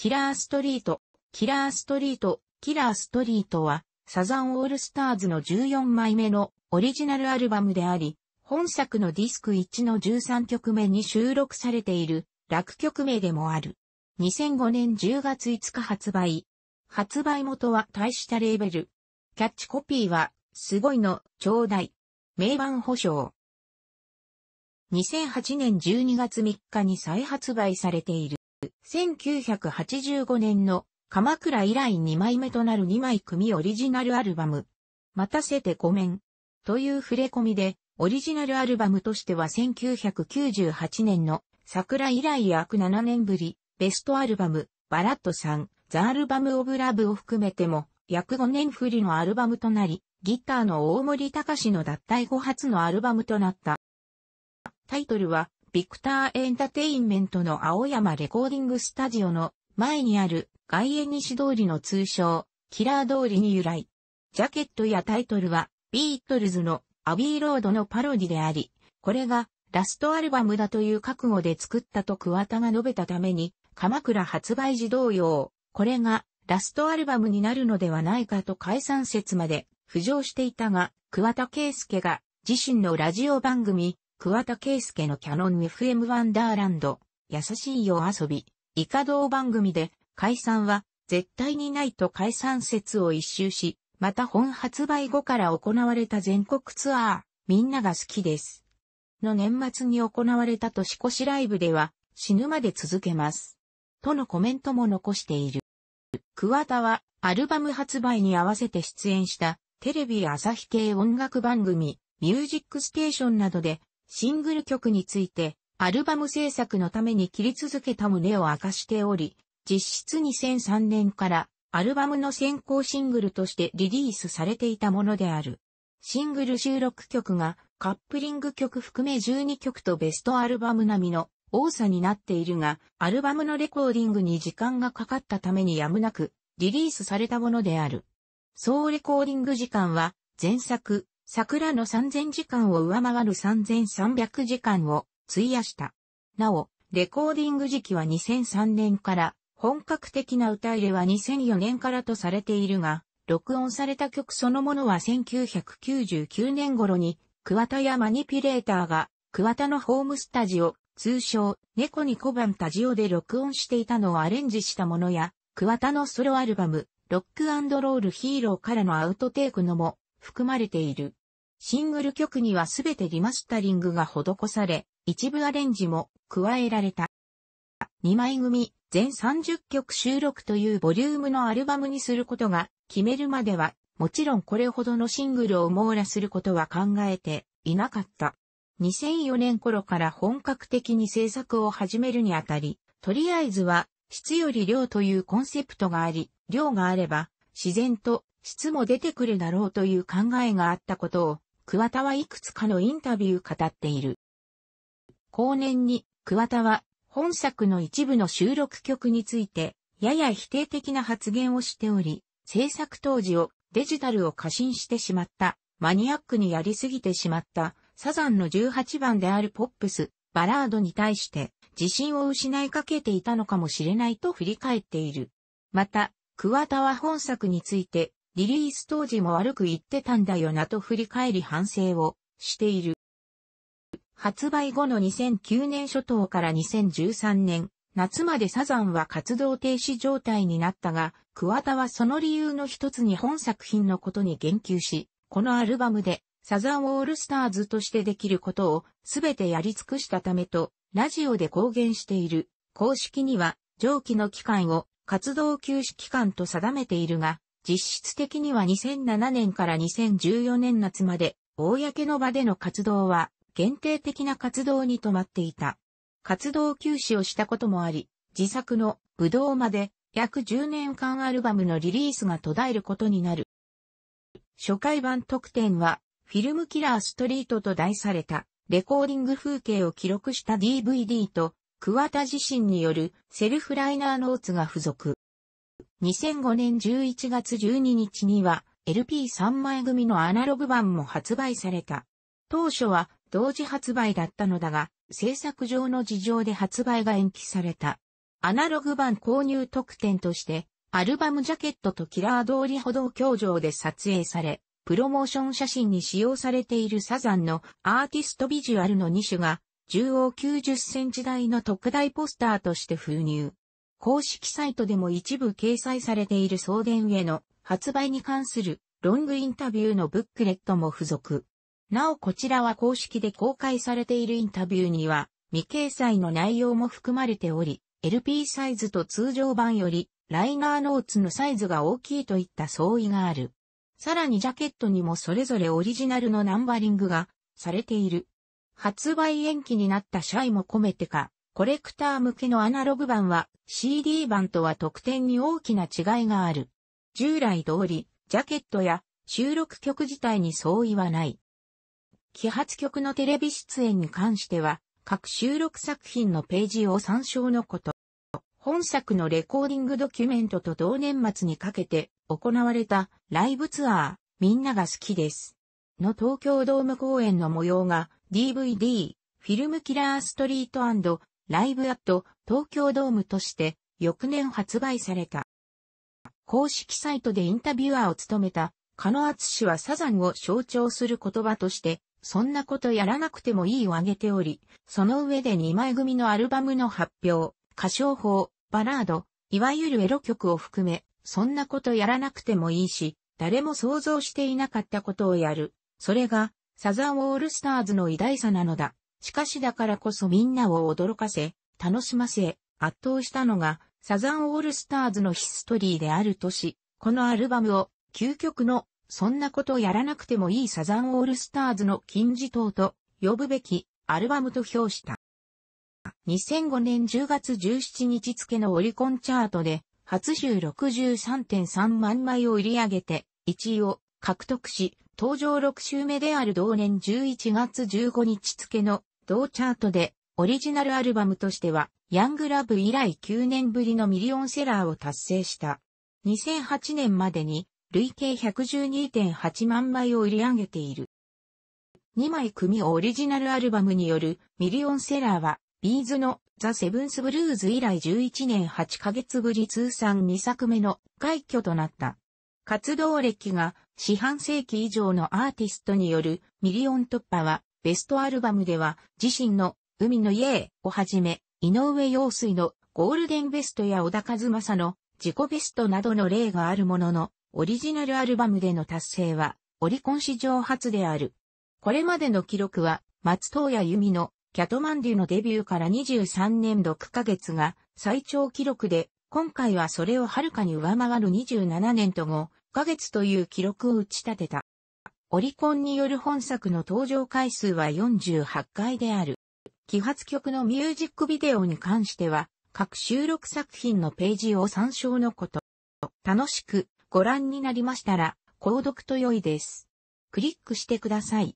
キラーストリート、キラーストリート、キラーストリートは、サザンオールスターズの14枚目のオリジナルアルバムであり、本作のディスク1の13曲目に収録されている楽曲名でもある。2005年10月5日発売。発売元は大したレーベル。キャッチコピーは、すごいの、ちょうだい。名盤保証。2008年12月3日に再発売されている。1985年の鎌倉以来2枚目となる2枚組オリジナルアルバム、待たせてごめん、という触れ込みで、オリジナルアルバムとしては1998年の桜以来約7年ぶり、ベストアルバム、バラットさん、ザ・アルバム・オブ・ラブを含めても、約5年振りのアルバムとなり、ギターの大森隆の脱退後初のアルバムとなった。タイトルは、ビクターエンタテインメントの青山レコーディングスタジオの前にある外縁西通りの通称、キラー通りに由来。ジャケットやタイトルはビートルズのアビーロードのパロディであり、これがラストアルバムだという覚悟で作ったと桑田が述べたために、鎌倉発売時同様、これがラストアルバムになるのではないかと解散説まで浮上していたが、桑田圭介が自身のラジオ番組、桑田圭介のキャノン FM ワンダーランド、優しい夜遊び、イカ動番組で、解散は、絶対にないと解散説を一周し、また本発売後から行われた全国ツアー、みんなが好きです。の年末に行われた年越しライブでは、死ぬまで続けます。とのコメントも残している。桑田は、アルバム発売に合わせて出演した、テレビ朝日系音楽番組、ミュージックステーションなどで、シングル曲について、アルバム制作のために切り続けた旨を明かしており、実質2003年からアルバムの先行シングルとしてリリースされていたものである。シングル収録曲がカップリング曲含め12曲とベストアルバム並みの多さになっているが、アルバムのレコーディングに時間がかかったためにやむなくリリースされたものである。総レコーディング時間は前作桜の3000時間を上回る3300時間を費やした。なお、レコーディング時期は2003年から、本格的な歌入れは2004年からとされているが、録音された曲そのものは1999年頃に、桑田やマニピュレーターが、桑田のホームスタジオ、通称、猫に小判タジオで録音していたのをアレンジしたものや、桑田のソロアルバム、ロックロールヒーローからのアウトテイクのも、含まれている。シングル曲にはすべてリマスタリングが施され、一部アレンジも加えられた。2枚組全30曲収録というボリュームのアルバムにすることが決めるまでは、もちろんこれほどのシングルを網羅することは考えていなかった。2004年頃から本格的に制作を始めるにあたり、とりあえずは質より量というコンセプトがあり、量があれば自然と質も出てくるだろうという考えがあったことを、桑田はいくつかのインタビュー語っている。後年に、桑田は、本作の一部の収録曲について、やや否定的な発言をしており、制作当時をデジタルを過信してしまった、マニアックにやりすぎてしまった、サザンの18番であるポップス、バラードに対して、自信を失いかけていたのかもしれないと振り返っている。また、桑田は本作について、リリース当時も悪く言ってたんだよなと振り返り反省をしている。発売後の2009年初頭から2013年、夏までサザンは活動停止状態になったが、桑田はその理由の一つに本作品のことに言及し、このアルバムでサザンオールスターズとしてできることをすべてやり尽くしたためと、ラジオで公言している。公式には、上記の期間を活動休止期間と定めているが、実質的には2007年から2014年夏まで、公の場での活動は、限定的な活動に止まっていた。活動休止をしたこともあり、自作の武道まで約10年間アルバムのリリースが途絶えることになる。初回版特典は、フィルムキラーストリートと題された、レコーディング風景を記録した DVD と、桑田自身によるセルフライナーノーツが付属。2005年11月12日には LP3 枚組のアナログ版も発売された。当初は同時発売だったのだが、制作上の事情で発売が延期された。アナログ版購入特典として、アルバムジャケットとキラー通り歩道橋上で撮影され、プロモーション写真に使用されているサザンのアーティストビジュアルの2種が、縦横90センチ台の特大ポスターとして封入。公式サイトでも一部掲載されている送電への発売に関するロングインタビューのブックレットも付属。なおこちらは公式で公開されているインタビューには未掲載の内容も含まれており、LP サイズと通常版よりライナーノーツのサイズが大きいといった相違がある。さらにジャケットにもそれぞれオリジナルのナンバリングがされている。発売延期になったシャイも込めてか、コレクター向けのアナログ版は CD 版とは特典に大きな違いがある。従来通り、ジャケットや収録曲自体に相違はない。揮発曲のテレビ出演に関しては、各収録作品のページを参照のこと。本作のレコーディングドキュメントと同年末にかけて行われたライブツアー、みんなが好きです。の東京ドーム公演の模様が DVD、フィルムキラーストリートライブアット東京ドームとして翌年発売された。公式サイトでインタビュアーを務めた、カノアツ氏はサザンを象徴する言葉として、そんなことやらなくてもいいを挙げており、その上で2枚組のアルバムの発表、歌唱法、バラード、いわゆるエロ曲を含め、そんなことやらなくてもいいし、誰も想像していなかったことをやる。それが、サザンオールスターズの偉大さなのだ。しかしだからこそみんなを驚かせ、楽しませ、圧倒したのが、サザンオールスターズのヒストリーであるとし、このアルバムを、究極の、そんなことやらなくてもいいサザンオールスターズの金字塔と、呼ぶべき、アルバムと評した。2005年10月17日付のオリコンチャートで、初週63.3万枚を売り上げて、1位を獲得し、登場6週目である同年11月15日付の同チャートで、オリジナルアルバムとしては、ヤングラブ以来9年ぶりのミリオンセラーを達成した。2008年までに、累計112.8万枚を売り上げている。2枚組オリジナルアルバムによるミリオンセラーは、ビーズのザ・セブンス・ブルーズ以来11年8ヶ月ぶり通算2作目の快挙となった。活動歴が四半世紀以上のアーティストによるミリオン突破はベストアルバムでは、自身の海の家をはじめ、井上陽水のゴールデンベストや小田和正の自己ベストなどの例があるものの、オリジナルアルバムでの達成は、オリコン史上初である。これまでの記録は、松任谷由実のキャトマンデュのデビューから23年6ヶ月が最長記録で、今回はそれをはるかに上回る27年と5ヶ月という記録を打ち立てた。オリコンによる本作の登場回数は48回である。起発曲のミュージックビデオに関しては、各収録作品のページを参照のこと。楽しくご覧になりましたら、購読と良いです。クリックしてください。